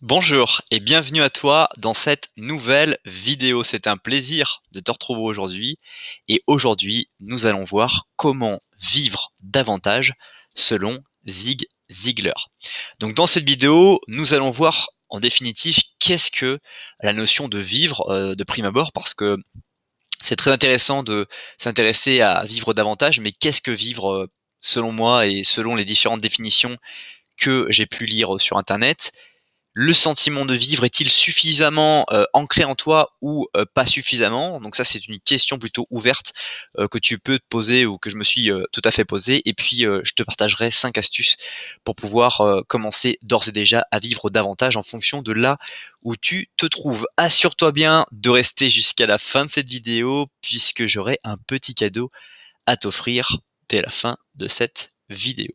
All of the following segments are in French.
Bonjour et bienvenue à toi dans cette nouvelle vidéo. C'est un plaisir de te retrouver aujourd'hui et aujourd'hui nous allons voir comment vivre davantage selon Zig Ziglar. Donc dans cette vidéo nous allons voir en définitive qu'est-ce que la notion de vivre euh, de prime abord parce que c'est très intéressant de s'intéresser à vivre davantage mais qu'est-ce que vivre euh, selon moi et selon les différentes définitions que j'ai pu lire sur internet le sentiment de vivre est-il suffisamment euh, ancré en toi ou euh, pas suffisamment Donc ça, c'est une question plutôt ouverte euh, que tu peux te poser ou que je me suis tout à fait posée. Et puis, je te partagerai cinq astuces pour pouvoir commencer d'ores et déjà à vivre davantage en fonction de là où tu te trouves. Assure-toi bien de rester jusqu'à la fin de cette vidéo puisque j'aurai un petit cadeau à t'offrir dès la fin de cette vidéo.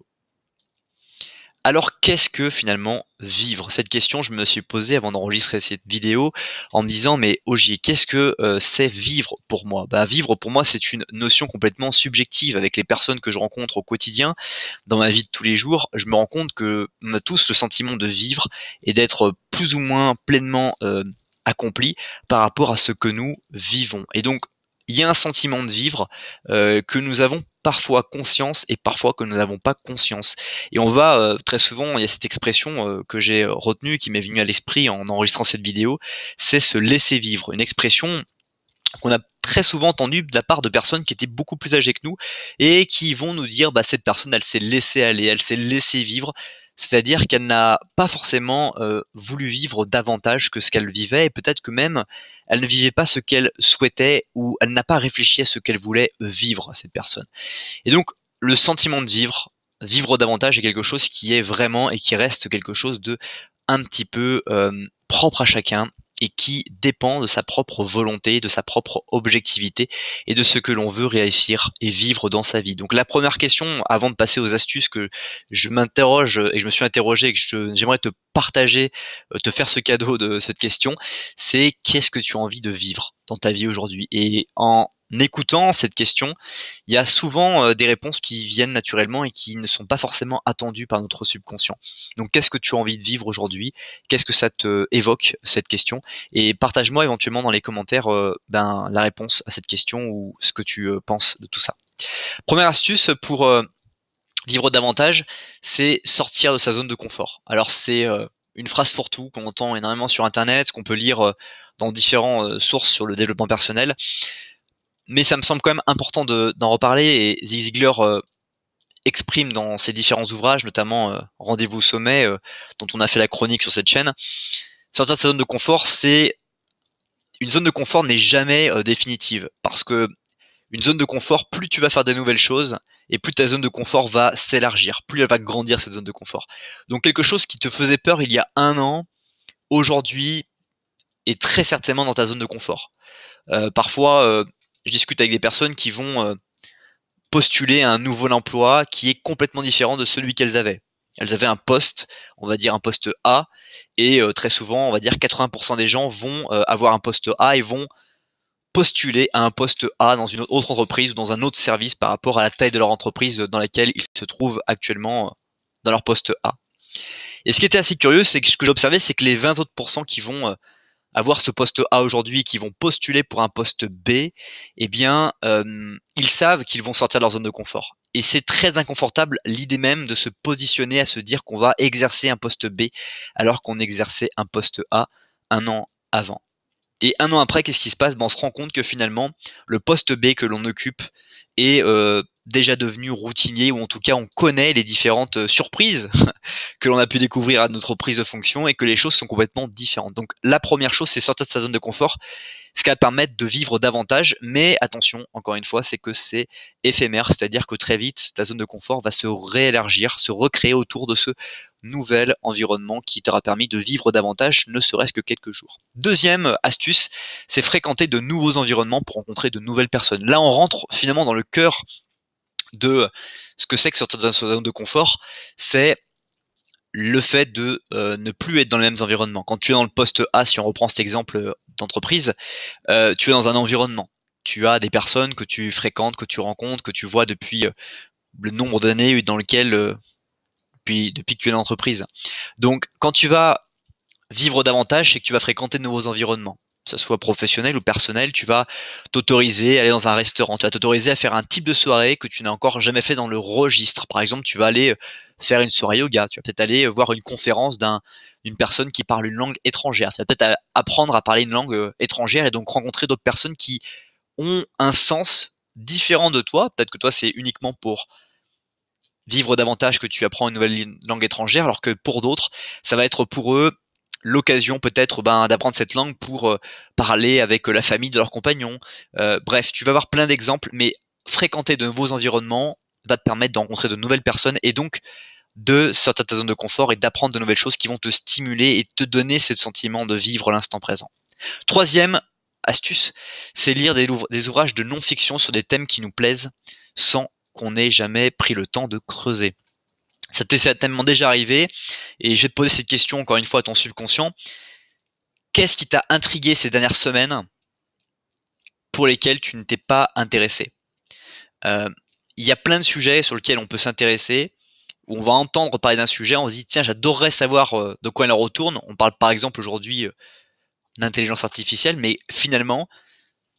Alors qu'est-ce que finalement vivre Cette question, je me suis posée avant d'enregistrer cette vidéo en me disant mais Ogier, qu'est-ce que euh, c'est vivre pour moi Bah vivre pour moi, c'est une notion complètement subjective avec les personnes que je rencontre au quotidien, dans ma vie de tous les jours, je me rends compte que on a tous le sentiment de vivre et d'être plus ou moins pleinement euh, accompli par rapport à ce que nous vivons. Et donc il y a un sentiment de vivre euh, que nous avons parfois conscience et parfois que nous n'avons pas conscience. Et on va euh, très souvent, il y a cette expression euh, que j'ai retenue, qui m'est venue à l'esprit en enregistrant cette vidéo, c'est se laisser vivre. Une expression qu'on a très souvent entendue de la part de personnes qui étaient beaucoup plus âgées que nous et qui vont nous dire bah, cette personne elle s'est laissée aller, elle s'est laissée vivre, c'est-à-dire qu'elle n'a pas forcément euh, voulu vivre davantage que ce qu'elle vivait, et peut-être que même elle ne vivait pas ce qu'elle souhaitait, ou elle n'a pas réfléchi à ce qu'elle voulait vivre, cette personne. Et donc, le sentiment de vivre, vivre davantage, est quelque chose qui est vraiment et qui reste quelque chose de un petit peu euh, propre à chacun et qui dépend de sa propre volonté, de sa propre objectivité et de ce que l'on veut réussir et vivre dans sa vie. Donc la première question, avant de passer aux astuces que je m'interroge et que je me suis interrogé et que j'aimerais te partager, euh, te faire ce cadeau de cette question, c'est qu'est-ce que tu as envie de vivre dans ta vie aujourd'hui Et en écoutant cette question, il y a souvent euh, des réponses qui viennent naturellement et qui ne sont pas forcément attendues par notre subconscient. Donc, qu'est-ce que tu as envie de vivre aujourd'hui Qu'est-ce que ça te évoque cette question Et partage-moi éventuellement dans les commentaires euh, ben, la réponse à cette question ou ce que tu euh, penses de tout ça. Première astuce pour vivre davantage, c'est sortir de sa zone de confort. Alors, c'est une phrase fourre-tout qu'on entend énormément sur Internet, qu'on peut lire dans différentes sources sur le développement personnel mais ça me semble quand même important d'en reparler et Ziglar euh, exprime dans ses différents ouvrages, notamment euh, Rendez-vous au sommet, euh, dont on a fait la chronique sur cette chaîne, sortir de sa zone de confort, c'est une zone de confort n'est jamais définitive parce que une zone de confort, plus tu vas faire de nouvelles choses et plus ta zone de confort va s'élargir, plus elle va grandir cette zone de confort. Donc quelque chose qui te faisait peur il y a un an, aujourd'hui est très certainement dans ta zone de confort. parfois, je discute avec des personnes qui vont euh, postuler à un nouveau emploi qui est complètement différent de celui qu'elles avaient. Elles avaient un poste, on va dire un poste A, et euh, très souvent, on va dire 80% des gens vont euh, avoir un poste A et vont postuler à un poste A dans une autre entreprise ou dans un autre service par rapport à la taille de leur entreprise dans laquelle ils se trouvent actuellement dans leur poste A. Et ce qui était assez curieux, c'est que ce que j'observais, c'est que les 20 autres qui vont avoir ce poste A aujourd'hui, qui vont postuler pour un poste B, eh bien, euh, ils savent qu'ils vont sortir de leur zone de confort. Et c'est très inconfortable l'idée même de se positionner à se dire qu'on va exercer un poste B alors qu'on exerçait un poste A un an avant. Et un an après, qu'est-ce qui se passe ben, On se rend compte que finalement, le poste B que l'on occupe est euh, déjà devenu routinier ou en tout cas on connaît les différentes euh, surprises que l'on a pu découvrir à notre prise de fonction et que les choses sont complètement différentes. Donc la première chose, c'est sortir de sa zone de confort, ce qui va permettre de vivre davantage, mais attention, encore une fois, c'est que c'est éphémère, c'est-à-dire que très vite, ta zone de confort va se réélargir, se recréer autour de ce nouvel environnement qui t'aura permis de vivre davantage, ne serait-ce que quelques jours. Deuxième astuce, c'est fréquenter de nouveaux environnements pour rencontrer de nouvelles personnes. Là, on rentre finalement dans le cœur de ce que c'est que sortir de sa zone de confort, c'est le fait de euh, ne plus être dans les mêmes environnements. Quand tu es dans le poste A, si on reprend cet exemple euh, d'entreprise, euh, tu es dans un environnement. Tu as des personnes que tu fréquentes, que tu rencontres, que tu vois depuis le nombre d'années dans lequel depuis, depuis que tu es dans l'entreprise. Donc quand tu vas vivre davantage, c'est que tu vas fréquenter de nouveaux environnements que ce soit professionnel ou personnel, tu vas t'autoriser à aller dans un restaurant, tu vas t'autoriser à faire un type de soirée que tu n'as encore jamais fait dans le registre. Par exemple, tu vas aller euh, faire une soirée yoga, tu vas peut-être aller euh, voir une conférence d'une personne qui parle une langue étrangère. Tu vas peut-être apprendre à parler une langue euh, étrangère et donc rencontrer d'autres personnes qui ont un sens différent de toi. Peut-être que toi, c'est uniquement pour vivre davantage que tu apprends une nouvelle langue étrangère, alors que pour d'autres, ça va être pour eux l'occasion peut-être ben, d'apprendre cette langue pour euh, parler avec euh, la famille de leurs compagnons. Euh, bref, tu vas avoir plein d'exemples, mais fréquenter de nouveaux environnements va te permettre de rencontrer de nouvelles personnes et donc de sortir de ta zone de confort et d'apprendre de nouvelles choses qui vont te stimuler et te donner ce sentiment de vivre l'instant présent. Troisième astuce, c'est lire des ouvrages de non-fiction sur des thèmes qui nous plaisent sans qu'on ait jamais pris le temps de creuser. Ça t'est certainement déjà arrivé. Et je vais te poser cette question encore une fois à ton subconscient. Qu'est-ce qui t'a intrigué ces dernières semaines pour lesquelles tu ne t'es pas intéressé euh, Il y a plein de sujets sur lesquels on peut s'intéresser, où on va entendre parler d'un sujet, on se dit tiens, j'adorerais savoir euh, de quoi en retourne. On parle par exemple aujourd'hui euh, d'intelligence artificielle, mais finalement,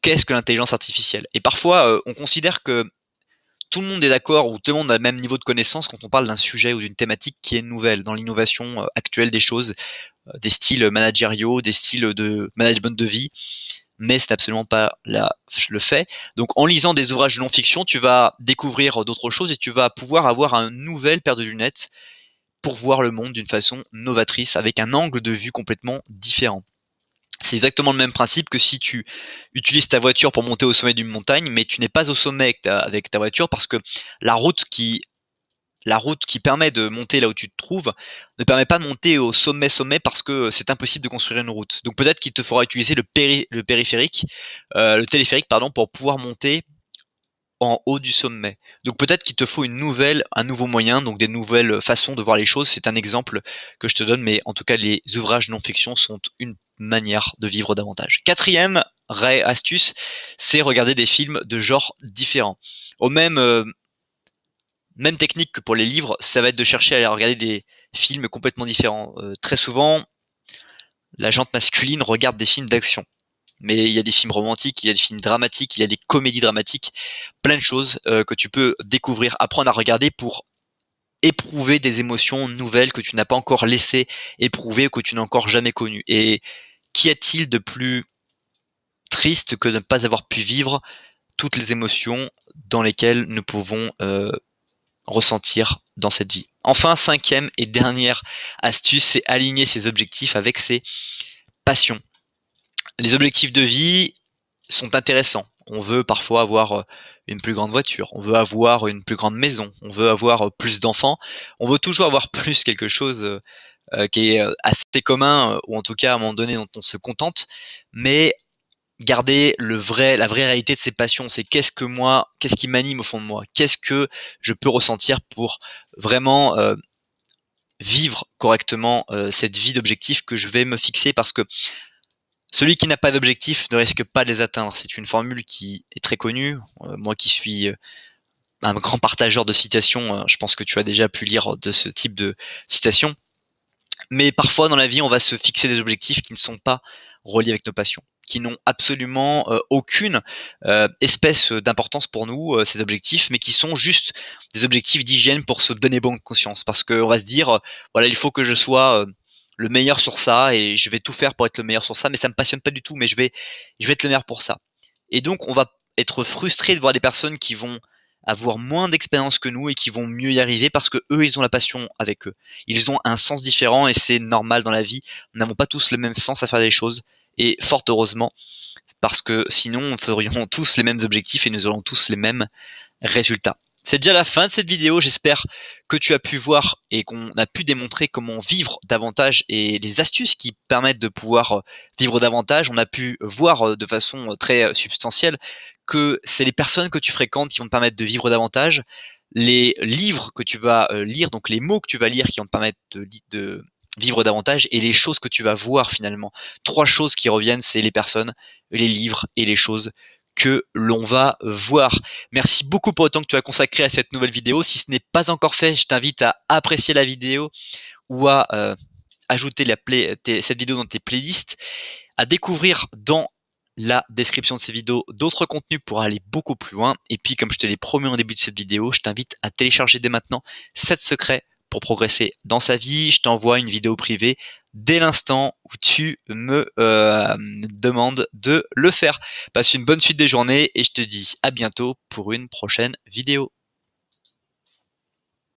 qu'est-ce que l'intelligence artificielle Et parfois, on considère que tout le monde est d'accord ou tout le monde a le même niveau de connaissance quand on parle d'un sujet ou d'une thématique qui est nouvelle dans l'innovation euh, actuelle des choses, euh, des styles managériaux, des styles de management de vie. Mais ce n'est absolument pas là le fait. Donc, en lisant des ouvrages de non-fiction, tu vas découvrir euh, d'autres choses et tu vas pouvoir avoir une nouvelle paire de lunettes pour voir le monde d'une façon novatrice, avec un angle de vue complètement différent. C'est exactement le même principe que si tu utilises ta voiture pour monter au sommet d'une montagne, mais tu n'es pas au sommet avec ta, voiture parce que la route qui la route qui permet de monter là où tu te trouves ne permet pas de monter au sommet sommet parce que c'est impossible de construire une route. Donc peut-être qu'il te faudra utiliser le, le périphérique, euh, le téléphérique pardon, pour pouvoir monter en haut du sommet. Donc peut-être qu'il te faut une nouvelle, un nouveau moyen, donc des nouvelles façons de voir les choses. C'est un exemple que je te donne, mais en tout cas, les ouvrages non-fiction sont une manière de vivre davantage. Quatrième Ray astuce, c'est regarder des films de genres différents. Au même, euh, même technique que pour les livres, ça va être de chercher à regarder des films complètement différents. Euh, très souvent, la jante masculine regarde des films d'action mais il y a des films romantiques, il y a des films dramatiques, il y a des comédies dramatiques, plein de choses euh, que tu peux découvrir, apprendre à regarder pour éprouver des émotions nouvelles que tu n'as pas encore laissé éprouver ou que tu n'as encore jamais connues. Et qu'y a-t-il de plus triste que de ne pas avoir pu vivre toutes les émotions dans lesquelles nous pouvons euh, ressentir dans cette vie. Enfin, cinquième et dernière astuce, c'est aligner ses objectifs avec ses passions. Les objectifs de vie sont intéressants. On veut parfois avoir euh, une plus grande voiture, on veut avoir une plus grande maison, on veut avoir euh, plus d'enfants, on veut toujours avoir plus quelque chose euh, qui est assez commun, ou en tout cas à un moment donné dont on se contente, mais garder le vrai, la vraie réalité de ses passions, c'est qu'est-ce que moi, qu'est-ce qui m'anime au fond de moi, qu'est-ce que je peux ressentir pour vraiment vivre correctement cette vie d'objectif que je vais me fixer, parce que celui qui n'a pas d'objectif ne risque pas de les atteindre. C'est une formule qui est très connue. Euh, moi qui suis euh, un grand partageur de citations, euh, je pense que tu as déjà pu lire de ce type de citation. Mais parfois dans la vie, on va se fixer des objectifs qui ne sont pas reliés avec nos passions, qui n'ont absolument aucune espèce d'importance pour nous, ces objectifs, mais qui sont juste des objectifs d'hygiène pour se donner bonne conscience. Parce qu'on va se dire, voilà, il faut que je sois le meilleur sur ça et je vais tout faire pour être le meilleur sur ça, mais ça me passionne pas du tout, mais je vais, je vais être le meilleur pour ça. Et donc, on va être frustré de voir des personnes qui vont avoir moins d'expérience que nous et qui vont mieux y arriver parce que eux, ils ont la passion avec eux. Ils ont un sens différent et c'est normal dans la vie. Nous n'avons pas tous le même sens à faire des choses et fort heureusement parce que sinon, nous ferions tous les mêmes objectifs et nous aurons tous les mêmes résultats. C'est déjà la fin de cette vidéo. J'espère que tu as pu voir et qu'on a pu démontrer comment vivre davantage et les astuces qui permettent de pouvoir euh, vivre davantage. On a pu voir euh, de façon euh, très substantielle que c'est les personnes que tu fréquentes qui vont te permettre de vivre davantage, les livres que tu vas lire, donc les mots que tu vas lire qui vont te permettre de, vivre davantage et les choses que tu vas voir finalement. Trois choses qui reviennent, c'est les personnes, les livres et les choses que l'on va voir. Merci beaucoup pour le temps que tu as consacré à cette nouvelle vidéo. Si ce n'est pas encore fait, je t'invite à apprécier la vidéo ou à euh, ajouter euh, cette vidéo dans tes playlists, à découvrir dans la description de ces vidéos d'autres contenus pour aller beaucoup plus loin. Et puis, comme je te l'ai promis en début de cette vidéo, je t'invite à télécharger dès maintenant 7 secrets progresser dans sa vie, je t'envoie une vidéo privée dès l'instant où tu me euh, demandes de le faire. Passe une bonne suite des journées et je te dis à bientôt pour une prochaine vidéo.